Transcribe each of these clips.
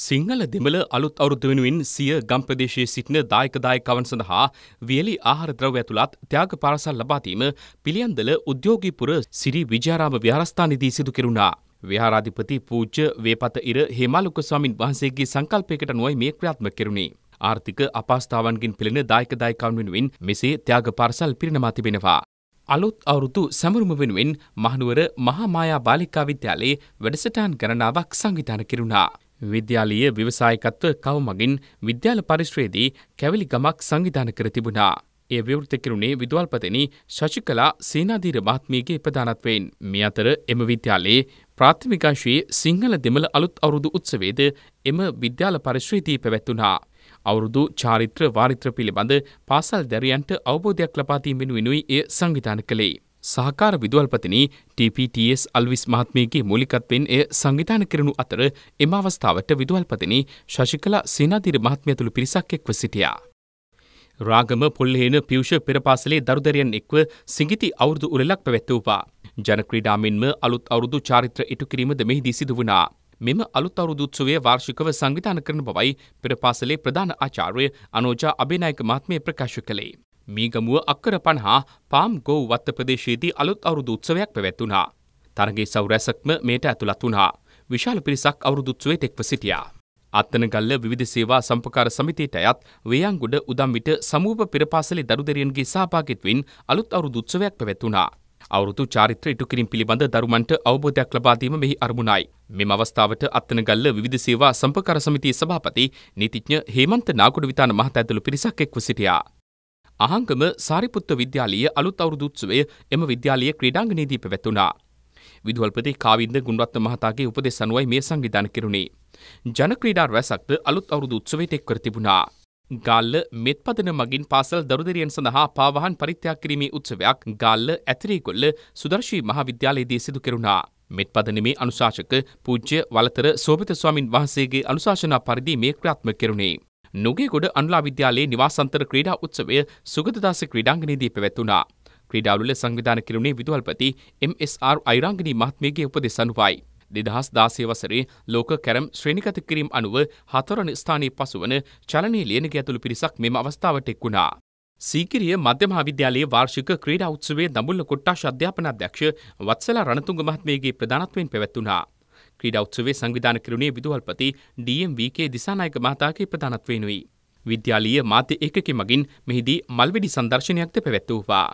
සිංහල දෙමළ අලුත් අවුරුද්ද වෙනුවෙන් සිය ගම් ප්‍රදේශයේ සිටින දායක දායකවන් සඳහා වියලි ආහාර ද්‍රව්‍ය ඇතුළත් ත්‍යාග පාරසල් ලබා දීම පිළියන්දල උද්‍යෝගීපුර සිරි විජයාරාම විහාරස්ථානයේදී සිදු කෙරුණා. විහාරාධිපති පූජ්‍ය වේපත ඉර හේමාලුක ස්වාමින් වහන්සේගේ සංකල්පයකට නොයි මේ ක්‍රියාත්මක කෙරුණේ. ආර්ථික අපහසුතාවන්ගෙන් පෙළෙන දායක දායකවන් වෙනුවෙන් මෙසේ ත්‍යාග පාරසල් පිරිනමා තිබෙනවා. අලුත් අවුරුදු සැමරුම වෙනුවෙන් මහනුවර මහා මායා බාලිකා විද්‍යාලයේ වැඩසටහන් ගණනාවක් සංවිධානය කෙරුණා. විද්‍යාලීය ව්‍යවසායකත්ව කව මගින් විද්‍යාල පරිශ්‍රයේදී කැවිලි ගමක් සංවිධාන කර තිබුණා. ඒ විවෘත කෙරුණේ විදුවල්පතනි ශශිකලා සීනාධීර මහත්මියගේ ප්‍රධානත්වයෙන් මේ අතර එම විද්‍යාලයේ ප්‍රාථමිකාංශයේ සිංහල දෙමළ අලුත් අවුරුදු උත්සවේද එම විද්‍යාල පරිශ්‍රීතිී පැවැත්වුණා. අවුරුදු චාරිත්‍ර වාරිත්‍ර පිළිබඳ පාසල් දැරියන්ට අවබෝධයක් ලපාතීමෙන් වෙනුයි ඒ සංවිධාන කළේ. සහකාර විදුවල්පතිනි TPTS අල්විස් මහත්මියගේ මූලිකත්වයෙන් එය සංවිධාන කරනු අතර එම අවස්ථාවට විදුවල්පතිනි ශශිකලා සේනාධීර මහත්මියතුළු පිරිසක් එක්ව සිටියා. රාගම පොල්හේන පියුෂ පෙරපාසලේ දරුදරයන් එක්ව සිංගිති අවුරුදු උරලක් පැවැත්වූවා. ජනක්‍රීඩාමින්ම අලුත් අවුරුදු චාරිත්‍ර ඉටු කිරීමද මෙහිදී සිදු වුණා. මෙම අලුත් අවුරුදුත්සවය වාර්ෂිකව සංවිධාන කරන බවයි පෙරපාසලේ ප්‍රධාන ආචාර්ය අනෝජා අභිනායක මහත්මිය ප්‍රකාශ කළේ. මීගමුව අක්කර පණහා පාම් ගෝව් වත්ත ප්‍රදේශයේදී අලුත් අවුරුදු උත්සවයක් පැවැත්වුණා. තරගේ සෞරැසක්ම මේට ඇතුළත් වුණා. විශාල පිරිසක් අවුරුදුත්සුවයට එක්ව සිටියා. අත්තනගල්ල විධ සේවා සම්පකාර සමිතයට අයත් වේයන්ගුඩ උදම්විට සමූප පෙරපාසලි දරුදරයන්ගේ සහභාගිත්වෙන් අලුත් අවුරුදුත්සවයක් පැවැත්වුණා. අවුරුතු චාරිත්‍ර ඉටුකිරින් පිළිබඳ දරුමන්ට අවබෝධයක් ලබාදීම මෙහි අරමුණයි. මෙම අවස්ථාවට අත්තනගල්ල විධ සේවා සම්පකර සමිතිය සභාපති නීතිඥ හේමන්ත නාගුඩ විතාන මහත ඇතුළු පිරිසක් එක්ව සිටියා. අහංගම සාරිපුත්ත විද්‍යාලයේ අලුත් අවුරුදු උත්සවය එම විද්‍යාලයේ ක්‍රීඩාංගණයේදී පැවැතුණා. විදුහල්පති කාවින්ද ගුණරත්න මහතාගේ උපදෙස් අනුවයි මේ සංවිධාන කෙරුණේ. ජන ක්‍රීඩා රැසක්ද අලුත් අවුරුදු උත්සවයට එක් කර තිබුණා. ගාල්ල මෙත්පදන මගින් පාසල් දරුදරියන් සඳහා පාවහන් පරිත්‍යාග කිරීමේ උත්සවයක් ගාල්ල ඇතිරීගොල්ල සුදර්ශී මහාවිද්‍යාලයේදී සිදු කෙරුණා. මෙත්පදනමේ අනුශාසක පූජ්‍ය වලතර සෝභිත ස්වාමින් වහන්සේගේ අනුශාසනා පරිදි මේ ක්‍රියාත්මක කෙරුණේ. නුගේගොඩ අනුලා විද්‍යාලයේ නිවාසන්තර ක්‍රීඩා උත්සවය සුගතදාස ක්‍රීඩාංගණයේදී පැවැත්වුණා. ක්‍රීඩාවල සංවිධාන කිරුණේ විදුහල්පති MSR අයිරංගනී මහත්මියගේ උපදෙස් අනුවයි. දෙදහස් දාසය වසරේ ලෝක කැරම් ශ්‍රණිකත කිරීම් අනුව හතරන ස්ථානයේ පසුවන චලනී ලියනග ඇතුළු පිරිසක් මෙම අවස්ථාවට එක් වුණා. සීකිරිය මධ්‍යමහා විද්‍යාලයේ වාර්ෂික ක්‍රීඩා උත්සවයේ දඹුල්ල කොට්ටාශ අධ්‍යාපන අධ්‍යක්ෂ වත්සලා රණතුංග මහත්මියගේ ප්‍රධානත්වයෙන් පැවැත්වුණා. ක්‍රීඩා උත්සවයේ සංවිධාන කෙරුණේ විදුහල්පති ඩීඑම්වීකේ දිසානායක මහතාගේ ප්‍රධානත්වයෙනුයි. විද්‍යාලීය මාධ්‍ය ඒකකෙ මගින් මෙහිදී මල්වෙඩි සංදර්ශනයක්ද පැවැත්වූවා.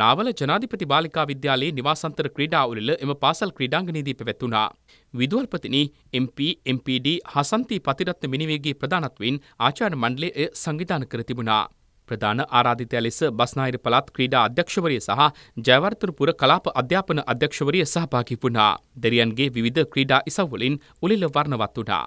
නාවල ජනාධිපති බාලිකා විද්‍යාලයේ නිවාසන්තර ක්‍රීඩා උළෙල එම පාසල් ක්‍රීඩාංගණයේදී පැවැත්වුණා. විදුහල්පතිනි MP MPD හසන්ති පතිරත්න මිනිවේගේ ප්‍රධානත්වයෙන් ආචාර්ය මණ්ඩලය එය සංවිධාන කර තිබුණා. ප්‍රධාන ආරාධිතය ලෙස බස්නාහිර පළාත් ක්‍රීඩා අධ්‍යක්ෂවරිය සහ ජයවර්ධනපුර කලාප අධ්‍යාපන අධ්‍යක්ෂවරිය සහභාගී වුණා. දෙරියන්ගේ විවිධ ක්‍රීඩා ඉසව්වලින් උලිල වර්ණවත් වුණා.